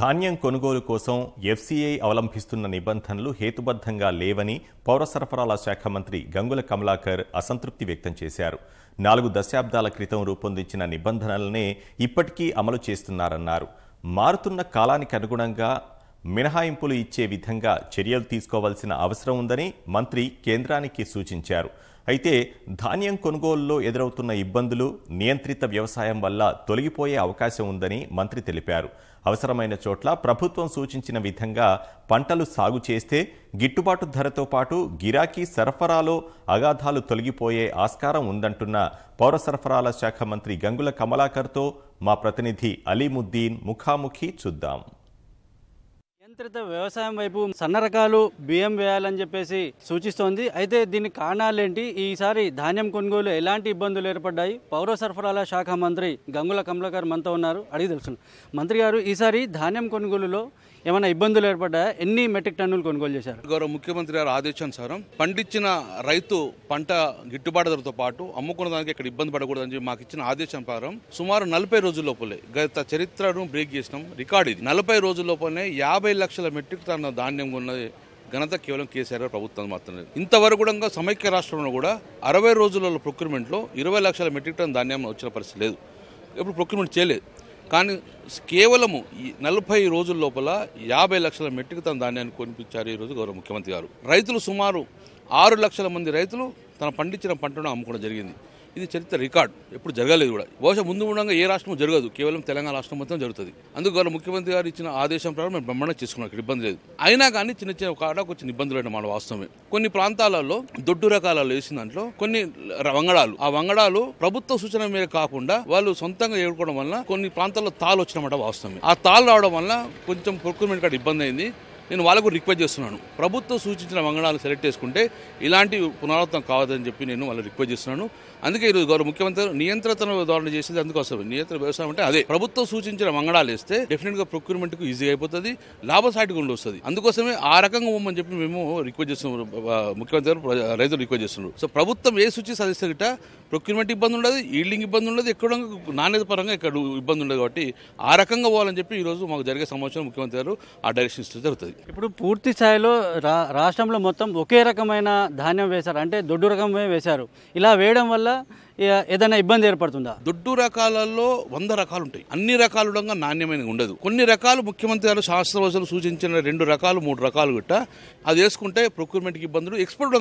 ధాన్యం కొనుగోలు కోసం ఎఫ్సీఐ అవలంబిస్తున్న నిబంధనలు హేతుబద్ధంగా లేవని పౌర సరఫరాల శాఖ మంత్రి గంగుల కమలాకర్ అసంతృప్తి వ్యక్తం చేశారు నాలుగు దశాబ్దాల క్రితం రూపొందించిన నిబంధనలనే ఇప్పటికీ అమలు చేస్తున్నారన్నారు మారుతున్న కాలానికి అనుగుణంగా మినహాయింపులు ఇచ్చే విధంగా చర్యలు తీసుకోవాల్సిన అవసరం ఉందని మంత్రి కేంద్రానికి సూచించారు అయితే ధాన్యం కొనుగోలులో ఎదురవుతున్న ఇబ్బందులు నియంత్రిత వ్యవసాయం వల్ల తొలగిపోయే అవకాశం ఉందని మంత్రి తెలిపారు అవసరమైన చోట్ల ప్రభుత్వం సూచించిన విధంగా పంటలు సాగు చేస్తే గిట్టుబాటు ధరతో పాటు గిరాకీ సరఫరాలో అగాధాలు తొలగిపోయే ఆస్కారం ఉందంటున్న పౌర సరఫరాల శాఖ మంత్రి గంగుల కమలాకర్తో మా ప్రతినిధి అలీముద్దీన్ ముఖాముఖి చూద్దాం నియంత్రిత వ్యవసాయం వైపు సన్న రకాలు బియ్యం వేయాలని చెప్పేసి సూచిస్తోంది అయితే దీని ఏంటి ఈసారి ధాన్యం కొనుగోలు ఎలాంటి ఇబ్బందులు ఏర్పడ్డాయి పౌర సరఫరాల శాఖ మంత్రి గంగుల కమలాకర్ మనతో ఉన్నారు అడిగి తెలుసు మంత్రి గారు ఈసారి ధాన్యం కొనుగోలులో ఏమైనా ఇబ్బందులు ఏర్పడ్డా ఎన్ని మెట్రిక్ టన్నులు కొనుగోలు చేశారు గౌరవ ముఖ్యమంత్రి గారు ఆదేశానుసారం పండించిన రైతు పంట గిట్టుబాటు ధరతో పాటు అమ్ముకున్న దానికి ఇక్కడ ఇబ్బంది పడకూడదని మాకు ఇచ్చిన ఆదేశం ప్రకారం సుమారు నలభై రోజుల లోపలే గత చరిత్రను బ్రేక్ చేసినాం రికార్డు ఇది నలభై రోజుల లోపలనే యాభై లక్షల మెట్రిక్ టన్ ధాన్యం ఉన్నది ఘనత కేవలం కేసీఆర్ గారు ప్రభుత్వం మాత్రమే ఇంతవరకు కూడా సమైక్య రాష్ట్రంలో కూడా అరవై రోజుల ప్రొక్యూర్మెంట్లో ఇరవై లక్షల మెట్రిక్ టన్ ధాన్యం వచ్చిన పరిస్థితి లేదు ఇప్పుడు ప్రొక్యూర్మెంట్ చేయలేదు కానీ కేవలము నలభై రోజుల లోపల యాభై లక్షల మెట్రిక్ తన ధాన్యాన్ని కొనిపించారు ఈరోజు గౌరవ ముఖ్యమంత్రి గారు రైతులు సుమారు ఆరు లక్షల మంది రైతులు తన పండించిన పంటను అమ్ముకోవడం జరిగింది ఇది చరిత్ర రికార్డ్ ఎప్పుడు జరగలేదు కూడా బహుశా ముందు ఉండగా ఏ రాష్ట్రం జరగదు కేవలం తెలంగాణ రాష్ట్రం మొత్తం జరుగుతుంది అందుకు వాళ్ళ ముఖ్యమంత్రి గారు ఇచ్చిన ఆదేశం ప్రకారం మేము బ్రహ్మాండం చేసుకున్నాం ఇక్కడ ఇబ్బంది లేదు అయినా కానీ చిన్న చిన్న కాడ కొంచెం ఇబ్బందులు అయిన మన వాస్తవమే కొన్ని ప్రాంతాలలో దొడ్డు రకాలలో వేసిన దాంట్లో కొన్ని వంగడాలు ఆ వంగడాలు ప్రభుత్వ సూచన మీద కాకుండా వాళ్ళు సొంతంగా ఏడుకోవడం వల్ల కొన్ని ప్రాంతాల్లో తాళ్ళు మాట వాస్తవమే ఆ తాళ్ళు రావడం వల్ల కొంచెం ప్రొక్యూర్మెంట్ కార్డు ఇబ్బంది అయింది నేను వాళ్ళకు రిక్వెస్ట్ చేస్తున్నాను ప్రభుత్వం సూచించిన వంగడాలు సెలెక్ట్ చేసుకుంటే ఇలాంటి పునరావృతం కావద్దని చెప్పి నేను వాళ్ళు రిక్వెస్ట్ చేస్తున్నాను అందుకే ఈరోజు గౌరవ ముఖ్యమంత్రి నియంత్రణ ధోరణి చేసేది అందుకోసం నియంత్రణ వ్యవసాయం అంటే అదే ప్రభుత్వం సూచించిన వంగడాలు వేస్తే డెఫినెట్గా ప్రొక్యూర్మెంట్కు ఈజీ అయిపోతుంది లాభసాటి గుండా వస్తుంది అందుకోసమే ఆ రకంగా ఉమ్మని చెప్పి మేము రిక్వెస్ట్ చేస్తున్నాం ముఖ్యమంత్రి గారు రైతులు రిక్వెస్ట్ చేస్తున్నారు సో ప్రభుత్వం ఏ సూచి సాధిస్తే గిట్ట ప్రొక్యూర్మెంట్ ఇబ్బంది ఉండదు ఈల్డింగ్ ఇబ్బంది ఉండదు ఎక్కడ నాణ్యత పరంగా ఇక్కడ ఇబ్బంది ఉండదు కాబట్టి ఆ రకంగా పోవాలని చెప్పి ఈరోజు మాకు జరిగే సమాచారం ముఖ్యమంత్రి గారు ఆ డైరెక్షన్ ఇస్తే జరుగుతుంది ఇప్పుడు పూర్తి స్థాయిలో రా రాష్ట్రంలో మొత్తం ఒకే రకమైన ధాన్యం వేశారు అంటే దొడ్డు రకమే వేశారు ఇలా వేయడం వల్ల ఏదైనా ఇబ్బంది ఏర్పడుతుందా దొడ్డు రకాలలో వంద రకాలు ఉంటాయి అన్ని రకాలు నాణ్యమైన ఉండదు కొన్ని రకాలు ముఖ్యమంత్రి గారు శాస్త్రవేత్తలు సూచించిన రెండు రకాలు మూడు రకాలు గట్ట అది వేసుకుంటే ప్రొక్యూర్మెంట్కి ఇబ్బందులు ఎక్స్పోర్ట్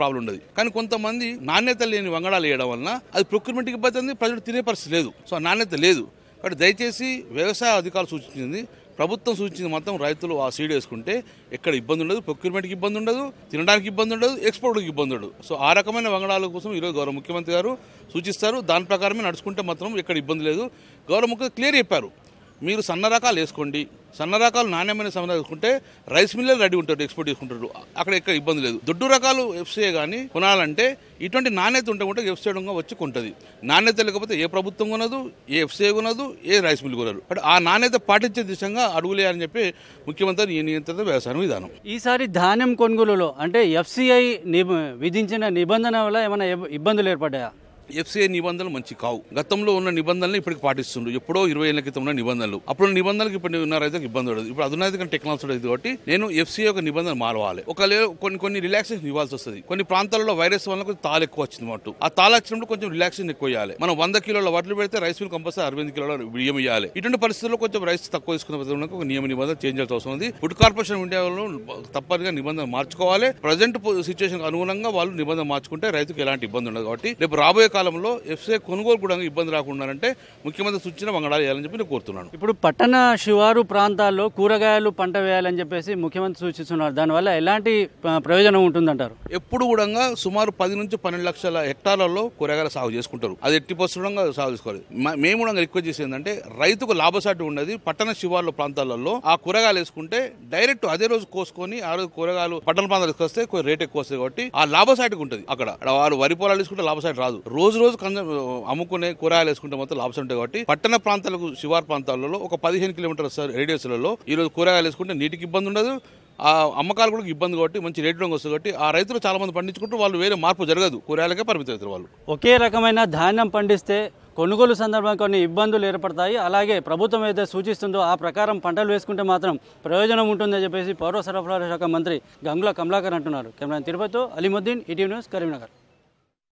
ప్రాబ్లం ఉండదు కానీ కొంతమంది నాణ్యత లేని వంగడాలు వేయడం వలన అది ప్రొక్యూర్మెంట్కి ఇబ్బంది ప్రజలు తినే పరిస్థితి లేదు సో నాణ్యత లేదు కాబట్టి దయచేసి వ్యవసాయ అధికారులు సూచించింది ప్రభుత్వం సూచించిన మాత్రం రైతులు ఆ సీడ్ వేసుకుంటే ఎక్కడ ఇబ్బంది ఉండదు ప్రొక్యూర్మెంట్కి ఇబ్బంది ఉండదు తినడానికి ఇబ్బంది ఉండదు ఎక్స్పోర్ట్కి ఇబ్బంది ఉండదు సో ఆ రకమైన వంగడాల కోసం ఈరోజు గౌరవ ముఖ్యమంత్రి గారు సూచిస్తారు దాని ప్రకారమే నడుచుకుంటే మాత్రం ఎక్కడ ఇబ్బంది లేదు గౌరవ ముఖ్యమంత్రి క్లియర్ చెప్పారు మీరు సన్న రకాలు వేసుకోండి సన్న రకాలు నాణ్యమైన సమయం తీసుకుంటే రైస్ మిల్లర్ రెడీ ఉంటారు ఎక్స్పోర్ట్ చేసుకుంటారు అక్కడ ఎక్కడ ఇబ్బంది లేదు దొడ్డు రకాలు ఎఫ్సీఏ కానీ కొనాలంటే ఇటువంటి నాణ్యత ఉంటే కూడా ఎఫ్సీఐ వచ్చి కొంటుంది నాణ్యత లేకపోతే ఏ ప్రభుత్వం కొనదు ఏ ఎఫ్సీఏ కొనదు ఏ రైస్ మిల్ కొనరు బట్ ఆ నాణ్యత పాటించే దిశగా అడుగులేయాలని చెప్పి ముఖ్యమంత్రి నియంత్రిత వ్యవసాయం విధానం ఈసారి ధాన్యం కొనుగోలులో అంటే ఎఫ్సీఐ విధించిన నిబంధన వల్ల ఏమైనా ఇబ్బందులు ఏర్పడ్డాయా ఎఫ్సీఐ నిబంధనలు మంచి కావు గతంలో ఉన్న నిబంధనలు ఇప్పటికి పాటిస్తుండ్రు ఎప్పుడో ఇరవై ఏళ్ళ క్రితం ఉన్న నిబంధనలు అప్పుడు నిబంధనలకు ఇప్పుడు ఉన్న రైతులకు ఇబ్బంది ఉండదు ఇప్పుడు అదునాది కానీ టెక్నాలజీ ఉండదు కాబట్టి నేను ఎఫ్సీఐ యొక్క నిబంధన మారవాలి ఒకలే కొన్ని కొన్ని రిలాక్సేషన్ ఇవ్వాల్సి వస్తుంది కొన్ని ప్రాంతాల్లో వైరస్ వల్ల కొంచెం తాలు ఎక్కువ వచ్చింది మాట ఆ తాలు వచ్చినప్పుడు కొంచెం రిలాక్సేషన్ ఎక్కువ ఇవ్వాలి మనం వంద కిలోల వడ్లు పెడితే రైస్ మిల్ కంపల్సరీ అరవై కిలోల బియ్యం ఇవ్వాలి ఇటువంటి పరిస్థితుల్లో కొంచెం రైస్ తక్కువ తీసుకున్న ఒక నియమ నిబంధన చేంజ్ చేయాల్సి అవసరం ఉంది ఫుడ్ కార్పొరేషన్ ఉండే వాళ్ళు తప్పనిగా నిబంధన మార్చుకోవాలి ప్రజెంట్ సిచ్యువేషన్ అనుగుణంగా వాళ్ళు నిబంధన మార్చుకుంటే రైతుకు ఎలాంటి ఇబ్బంది ఉండదు కాబట్టి రేపు రాబోయే కాలంలో ఎఫ్సీఐ కొనుగోలు కూడా ఇబ్బంది రాకుండా అంటే ముఖ్యమంత్రి సూచన వంగడాలు వేయాలని చెప్పి నేను కోరుతున్నాను ఇప్పుడు పట్టణ శివారు ప్రాంతాల్లో కూరగాయలు పంట వేయాలని చెప్పేసి ముఖ్యమంత్రి సూచిస్తున్నారు దానివల్ల ఎలాంటి ప్రయోజనం ఉంటుందంటారు ఎప్పుడు కూడా సుమారు పది నుంచి పన్నెండు లక్షల హెక్టార్లలో కూరగాయల సాగు చేసుకుంటారు అది ఎట్టి పరిస్థితులంగా సాగు చేసుకోవాలి మేము కూడా రిక్వెస్ట్ చేసేది ఏంటంటే రైతుకు లాభసాటి ఉండదు పట్టణ శివార్ల ప్రాంతాలలో ఆ కూరగాయలు వేసుకుంటే డైరెక్ట్ అదే రోజు కోసుకొని ఆ రోజు కూరగాయలు పట్టణ ప్రాంతాలకు వస్తే రేట్ ఎక్కువ వస్తుంది కాబట్టి ఆ లాభసాటికి ఉంటుంది అక్కడ వారు వరి పొలాలు తీసుకుంటే లాభసాటి రాదు రోజు రోజు రోజు అమ్ముకునే కూరగాయలు వేసుకుంటే మొత్తం లాభం ఉంటాయి కాబట్టి పట్టణ ప్రాంతాలకు శివార్ ప్రాంతాలలో ఒక పదిహేను కిలోమీటర్ల రేడియస్లలో రోజు కూరగాయలు వేసుకుంటే నీటికి ఇబ్బంది ఉండదు ఆ అమ్మకాలు కూడా ఇబ్బంది కాబట్టి మంచి రేట్లో వస్తుంది కాబట్టి ఆ రైతులు చాలా మంది పండించుకుంటూ వాళ్ళు వేరే మార్పు జరగదు కూరగాయలకే పరిమితం వాళ్ళు ఒకే రకమైన ధాన్యం పండిస్తే కొనుగోలు సందర్భంగా కొన్ని ఇబ్బందులు ఏర్పడతాయి అలాగే ప్రభుత్వం ఏదైతే సూచిస్తుందో ఆ ప్రకారం పంటలు వేసుకుంటే మాత్రం ప్రయోజనం ఉంటుందని చెప్పేసి పౌర సరఫరాల శాఖ మంత్రి గంగుల కమలాకర్ అంటున్నారు కెమెరా తిరుపతితో అలీముద్దీన్ ఈటీవీ న్యూస్ కరీంనగర్